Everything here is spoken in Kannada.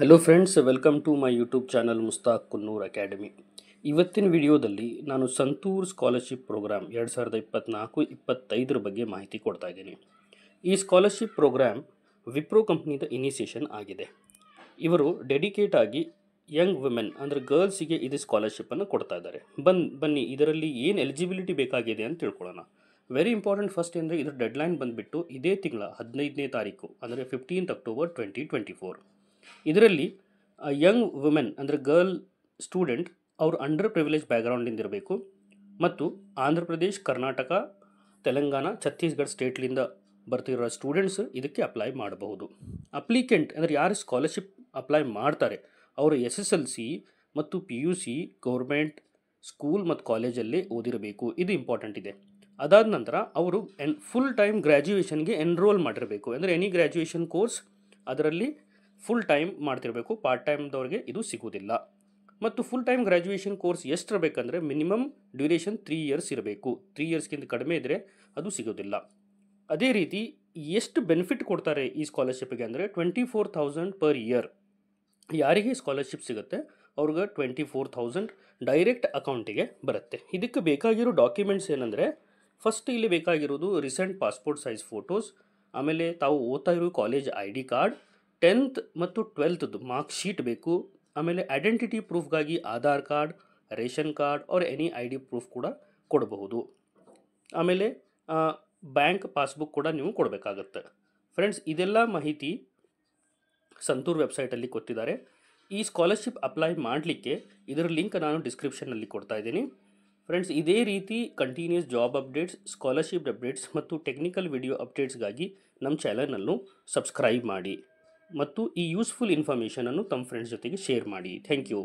hello friends welcome to my YouTube channel Mustaq Kunnur Academy ಇವತ್ತಿನ ವಿಡಿಯೋದಲ್ಲಿ ನಾನು ಸಂತೂರ್ ಸ್ಕಾಲರ್ಶಿಪ್ ಪ್ರೋಗ್ರಾಮ್ ಎರಡು ಸಾವಿರದ ಇಪ್ಪತ್ತ್ನಾಲ್ಕು ಇಪ್ಪತ್ತೈದರ ಬಗ್ಗೆ ಮಾಹಿತಿ ಕೊಡ್ತಾ ಇದ್ದೀನಿ ಈ ಸ್ಕಾಲರ್ಶಿಪ್ ಪ್ರೋಗ್ರಾಮ್ ವಿಪ್ರೋ ಕಂಪ್ನಿದ ಇನಿಷಿಯೇಷನ್ ಆಗಿದೆ ಇವರು ಡೆಡಿಕೇಟ್ ಆಗಿ ಯಂಗ್ ವುಮೆನ್ ಅಂದರೆ ಗರ್ಲ್ಸಿಗೆ ಇದು ಸ್ಕಾಲರ್ಶಿಪ್ಪನ್ನು ಕೊಡ್ತಾ ಇದ್ದಾರೆ ಬನ್ ಬನ್ನಿ ಇದರಲ್ಲಿ ಏನು ಎಲಿಜಿಬಿಲಿಟಿ ಬೇಕಾಗಿದೆ ಅಂತ ತಿಳ್ಕೊಳ್ಳೋಣ ವೆರಿ ಇಂಪಾರ್ಟೆಂಟ್ ಫಸ್ಟ್ ಅಂದರೆ ಇದರ ಡೆಡ್ಲೈನ್ ಬಂದುಬಿಟ್ಟು ಇದೇ ತಿಂಗಳ ಹದಿನೈದನೇ ತಾರೀಕು ಅಂದರೆ fifteenth October twenty twenty four ಇದರಲ್ಲಿ ಯಂಗ್ ವುಮೆನ್ ಅಂದರೆ ಗರ್ಲ್ ಸ್ಟೂಡೆಂಟ್ ಅವ್ರ ಅಂಡರ್ ಪ್ರಿವಿಲೇಜ್ ಬ್ಯಾಕ್ಗ್ರೌಂಡಿಂದ ಇರಬೇಕು ಮತ್ತು ಆಂಧ್ರ ಪ್ರದೇಶ್ ಕರ್ನಾಟಕ ತೆಲಂಗಾಣ ಛತ್ತೀಸ್ಗಢ ಸ್ಟೇಟ್ಲಿಂದ ಬರ್ತಿರೋ ಸ್ಟೂಡೆಂಟ್ಸ್ ಇದಕ್ಕೆ ಅಪ್ಲೈ ಮಾಡಬಹುದು ಅಪ್ಲಿಕೆಂಟ್ ಅಂದರೆ ಯಾರು ಸ್ಕಾಲರ್ಶಿಪ್ ಅಪ್ಲೈ ಮಾಡ್ತಾರೆ ಅವರು ಎಸ್ ಎಸ್ ಎಲ್ ಸಿ ಮತ್ತು P U C government school ಮತ್ತು ಕಾಲೇಜಲ್ಲೇ ಓದಿರಬೇಕು ಇದು ಇಂಪಾರ್ಟೆಂಟ್ ಇದೆ ಅದಾದ ನಂತರ ಅವರು ಎನ್ ಫುಲ್ ಟೈಮ್ ಗ್ರ್ಯಾಜುಯೇಷನ್ಗೆ ಎನ್ರೋಲ್ ಮಾಡಿರಬೇಕು ಅಂದರೆ ಎನಿ ಗ್ರ್ಯಾಜುಯೇಷನ್ ಕೋರ್ಸ್ ಅದರಲ್ಲಿ ಫುಲ್ ಟೈಮ್ ಮಾಡ್ತಿರಬೇಕು ಪಾರ್ಟ್ ಟೈಮ್ದವ್ರಿಗೆ ಇದು ಸಿಗೋದಿಲ್ಲ ಮತ್ತು ಫುಲ್ ಟೈಮ್ ಗ್ರ್ಯಾಜುಯೇಷನ್ ಕೋರ್ಸ್ ಎಷ್ಟಿರಬೇಕಂದ್ರೆ ಮಿನಿಮಮ್ ಡ್ಯೂರೇಷನ್ ತ್ರೀ ಇಯರ್ಸ್ ಇರಬೇಕು ತ್ರೀ ಇಯರ್ಸ್ಗಿಂತ ಕಡಿಮೆ ಇದ್ದರೆ ಅದು ಸಿಗೋದಿಲ್ಲ ಅದೇ ರೀತಿ ಎಷ್ಟು ಬೆನಿಫಿಟ್ ಕೊಡ್ತಾರೆ ಈ ಸ್ಕಾಲರ್ಶಿಪ್ಗೆ ಅಂದರೆ twenty four thousand per year ಯಾರಿಗೆ ಸ್ಕಾಲರ್ಶಿಪ್ ಸಿಗುತ್ತೆ ಅವ್ರಿಗೆ ಟ್ವೆಂಟಿ ಫೋರ್ ಥೌಸಂಡ್ ಡೈರೆಕ್ಟ್ ಅಕೌಂಟಿಗೆ ಬರುತ್ತೆ ಇದಕ್ಕೆ ಬೇಕಾಗಿರೋ ಡಾಕ್ಯುಮೆಂಟ್ಸ್ ಏನಂದರೆ ಫಸ್ಟ್ ಇಲ್ಲಿ ಬೇಕಾಗಿರೋದು ರೀಸೆಂಟ್ ಪಾಸ್ಪೋರ್ಟ್ ಸೈಜ್ ಫೋಟೋಸ್ ಆಮೇಲೆ ತಾವು ಓದ್ತಾ ಇರೋ college I D card tenth ಮತ್ತು ಟ್ವೆಲ್ತ್ದು ಮಾರ್ಕ್ ಶೀಟ್ ಬೇಕು ಆಮೇಲೆ ಐಡೆಂಟಿಟಿ ಪ್ರೂಫ್ಗಾಗಿ Aadhaar card ration card or any I D proof ಕೂಡ ಕೊಡಬಹುದು ಆಮೇಲೆ ಬ್ಯಾಂಕ್ ಪಾಸ್ಬುಕ್ ಕೂಡ ನೀವು ಕೊಡಬೇಕಾಗತ್ತೆ ಫ್ರೆಂಡ್ಸ್ ಇದೆಲ್ಲ ಮಾಹಿತಿ ಸಂತೂರ್ ವೆಬ್ಸೈಟಲ್ಲಿ ಕೊಟ್ಟಿದ್ದಾರೆ ಈ ಸ್ಕಾಲರ್ಶಿಪ್ ಅಪ್ಲೈ ಮಾಡಲಿಕ್ಕೆ ಇದರ ಲಿಂಕ್ ನಾನು ಡಿಸ್ಕ್ರಿಪ್ಷನ್ನಲ್ಲಿ ಕೊಡ್ತಾ ಇದ್ದೀನಿ ಫ್ರೆಂಡ್ಸ್ ಇದೇ ರೀತಿ continuous job updates scholarship updates ಮತ್ತು ಟೆಕ್ನಿಕಲ್ ವಿಡಿಯೋ ಅಪ್ಡೇಟ್ಸ್ಗಾಗಿ ನಮ್ಮ ಚಾನಲನ್ನು ಸಬ್ಸ್ಕ್ರೈಬ್ ಮಾಡಿ ಮತ್ತು ಈ ಯೂಸ್ಫುಲ್ ಇನ್ಫಾರ್ಮೇಷನನ್ನು ತಮ್ಮ ಫ್ರೆಂಡ್ಸ್ ಜೊತೆಗೆ ಶೇರ್ ಮಾಡಿ ಥ್ಯಾಂಕ್ ಯು